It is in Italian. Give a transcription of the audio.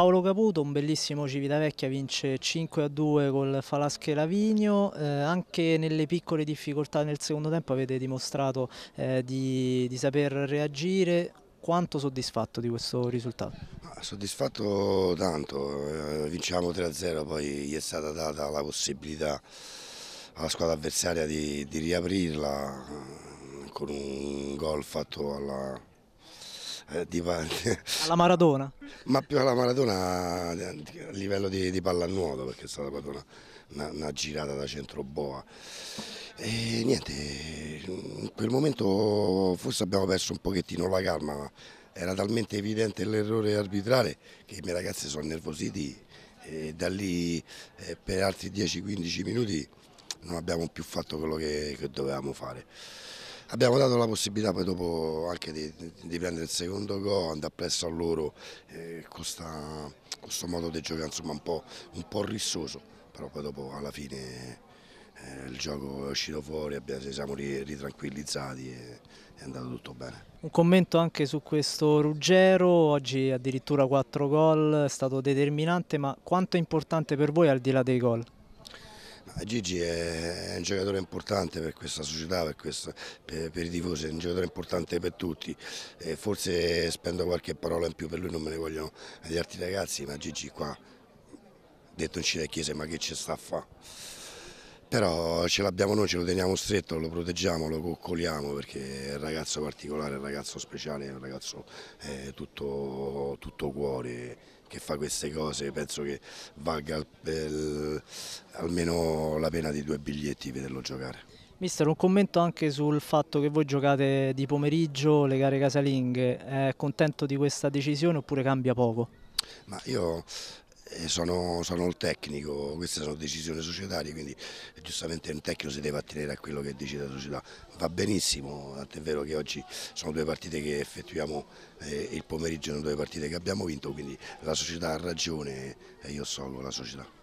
Paolo Caputo, un bellissimo Civitavecchia, vince 5-2 a col Falasche Lavigno, eh, anche nelle piccole difficoltà nel secondo tempo avete dimostrato eh, di, di saper reagire, quanto soddisfatto di questo risultato? Ah, soddisfatto tanto, eh, vinciamo 3-0, a poi gli è stata data la possibilità alla squadra avversaria di, di riaprirla eh, con un gol fatto alla, eh, alla Maradona? Ma più alla Maradona eh, a livello di, di pallanuoto perché è stata proprio una, una, una girata da centroboa. E niente, in quel momento forse abbiamo perso un pochettino la calma, ma era talmente evidente l'errore arbitrale che i miei ragazzi sono nervositi e da lì eh, per altri 10-15 minuti non abbiamo più fatto quello che, che dovevamo fare abbiamo dato la possibilità poi dopo anche di, di prendere il secondo gol, andare presso a loro eh, con questo modo di giocare insomma, un, po', un po' rissoso, però poi dopo alla fine eh, il gioco è uscito fuori, abbiamo, ci siamo ritranquillizzati e è andato tutto bene. Un commento anche su questo Ruggero, oggi addirittura 4 gol, è stato determinante, ma quanto è importante per voi al di là dei gol? Gigi è un giocatore importante per questa società, per, questa, per, per i tifosi, è un giocatore importante per tutti, e forse spendo qualche parola in più per lui, non me ne vogliono gli altri ragazzi, ma Gigi qua, detto in Cile chiesa, ma che ci sta a fare? Però ce l'abbiamo noi, ce lo teniamo stretto, lo proteggiamo, lo coccoliamo perché è un ragazzo particolare, è un ragazzo speciale, è un ragazzo eh, tutto, tutto cuore che fa queste cose penso che valga eh, almeno la pena di due biglietti vederlo giocare. Mister, un commento anche sul fatto che voi giocate di pomeriggio le gare casalinghe, è contento di questa decisione oppure cambia poco? Ma io eh, sono, sono, il tecnico, queste sono decisioni societarie, quindi eh, giustamente un tecnico si deve attenere a quello che decide la società. Va benissimo, tant'è vero che oggi sono due partite che effettuiamo eh, il pomeriggio, sono due partite che abbiamo vinto, quindi la società ha ragione e eh, io so la società.